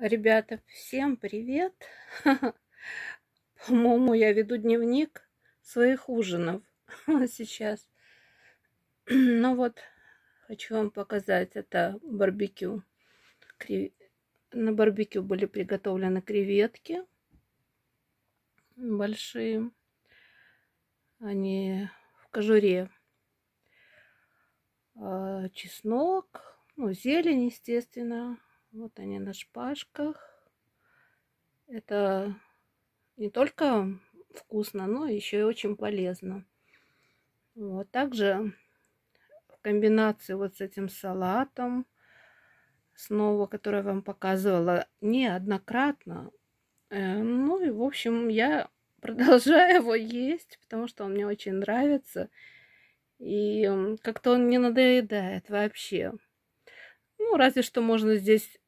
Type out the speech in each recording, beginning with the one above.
Ребята, всем привет! По-моему, я веду дневник своих ужинов сейчас. Ну вот, хочу вам показать, это барбекю. На барбекю были приготовлены креветки большие. Они в кожуре. А, чеснок, ну, зелень, естественно, вот они на шпажках. Это не только вкусно, но еще и очень полезно. Вот также в комбинации вот с этим салатом, снова, который я вам показывала неоднократно. Э, ну и, в общем, я продолжаю его есть, потому что он мне очень нравится. И как-то он не надоедает вообще. Ну, разве что можно здесь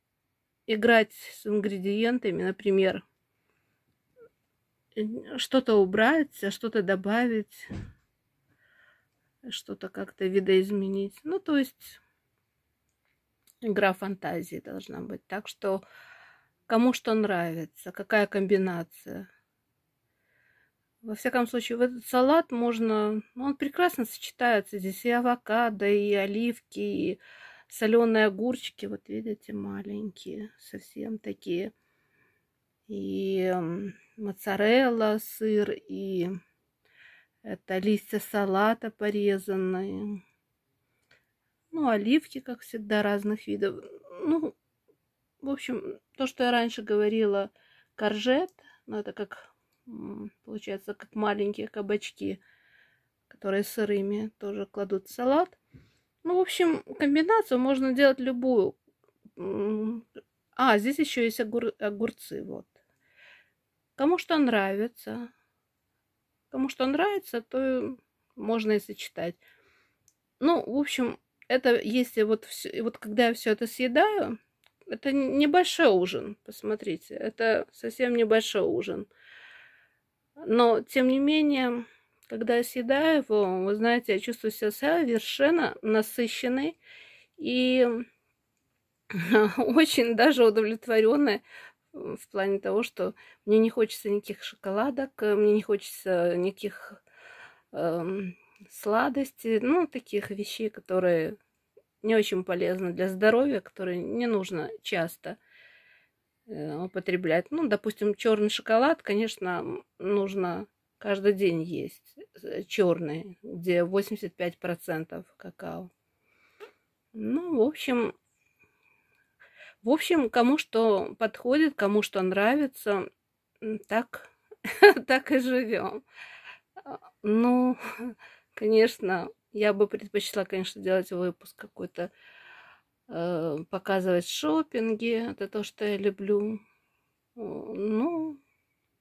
играть с ингредиентами, например, э, что-то убрать, а что-то добавить, что-то как-то видоизменить. Ну, то есть игра фантазии должна быть. Так что кому что нравится, какая комбинация. Во всяком случае, в этот салат можно... Ну, он прекрасно сочетается. Здесь и авокадо, и оливки, и соленые огурчики, вот видите, маленькие, совсем такие. И моцарелла, сыр, и это листья салата порезанные. Ну, оливки, как всегда, разных видов. Ну, в общем, то, что я раньше говорила, коржет, ну, это как, получается, как маленькие кабачки, которые сырыми тоже кладут в салат. Ну, в общем, комбинацию можно делать любую. А, здесь еще есть огур... огурцы. Вот. Кому что нравится. Кому что нравится, то можно и сочетать. Ну, в общем, это если вот, все, вот когда я все это съедаю, это небольшой ужин, посмотрите. Это совсем небольшой ужин. Но, тем не менее, когда я съедаю его, вы знаете, я чувствую себя совершенно насыщенной и очень даже удовлетворенной э, в плане того, что мне не хочется никаких шоколадок, э, мне не хочется никаких э, сладостей, ну, таких вещей, которые не очень полезны для здоровья, которые не нужно часто э, употреблять. Ну, допустим, черный шоколад, конечно, нужно Каждый день есть э, черный, где 85% какао. Ну, в общем, в общем, кому что подходит, кому что нравится, так, так и живем. А, ну, конечно, я бы предпочла, конечно, делать выпуск какой-то, э, показывать шопинги, это то, что я люблю. Ну,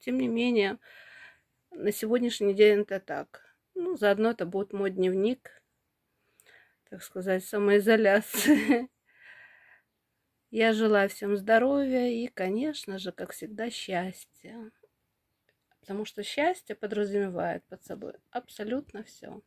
тем не менее, на сегодняшний день это так. Ну, заодно это будет мой дневник, так сказать, самоизоляции. Я желаю всем здоровья и, конечно же, как всегда, счастья. Потому что счастье подразумевает под собой абсолютно все.